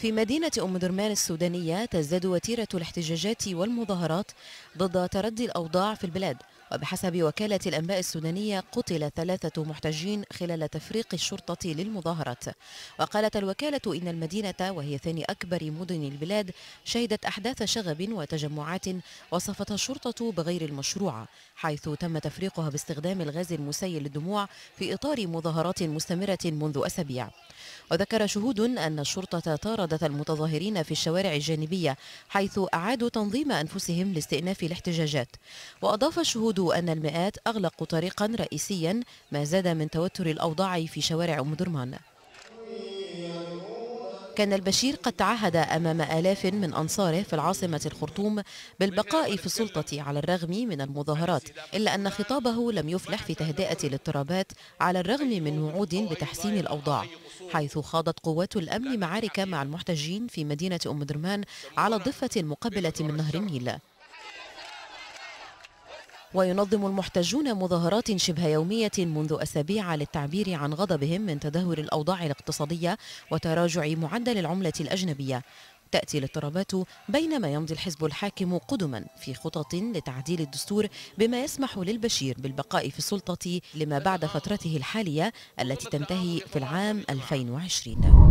في مدينة أم درمان السودانية تزداد وتيرة الاحتجاجات والمظاهرات ضد تردي الأوضاع في البلاد وبحسب وكالة الأنباء السودانية قتل ثلاثة محتجين خلال تفريق الشرطة للمظاهرات وقالت الوكالة إن المدينة وهي ثاني أكبر مدن البلاد شهدت أحداث شغب وتجمعات وصفتها الشرطة بغير المشروعة حيث تم تفريقها باستخدام الغاز المسيل للدموع في إطار مظاهرات مستمرة منذ أسابيع وذكر شهود أن الشرطة طاردت المتظاهرين في الشوارع الجانبية حيث أعادوا تنظيم أنفسهم لاستئناف الاحتجاجات وأضاف الشهود أن المئات أغلقوا طريقا رئيسيا ما زاد من توتر الأوضاع في شوارع أم درمان كان البشير قد تعهد أمام آلاف من أنصاره في العاصمة الخرطوم بالبقاء في السلطة على الرغم من المظاهرات إلا أن خطابه لم يفلح في تهدئة الاضطرابات على الرغم من وعود بتحسين الأوضاع حيث خاضت قوات الأمن معارك مع المحتجين في مدينة أم درمان على الضفة المقبلة من نهر النيل وينظم المحتجون مظاهرات شبه يومية منذ أسابيع للتعبير عن غضبهم من تدهور الأوضاع الاقتصادية وتراجع معدل العملة الأجنبية تأتي الاضطرابات بينما يمضي الحزب الحاكم قدما في خطط لتعديل الدستور بما يسمح للبشير بالبقاء في السلطة لما بعد فترته الحالية التي تنتهي في العام 2020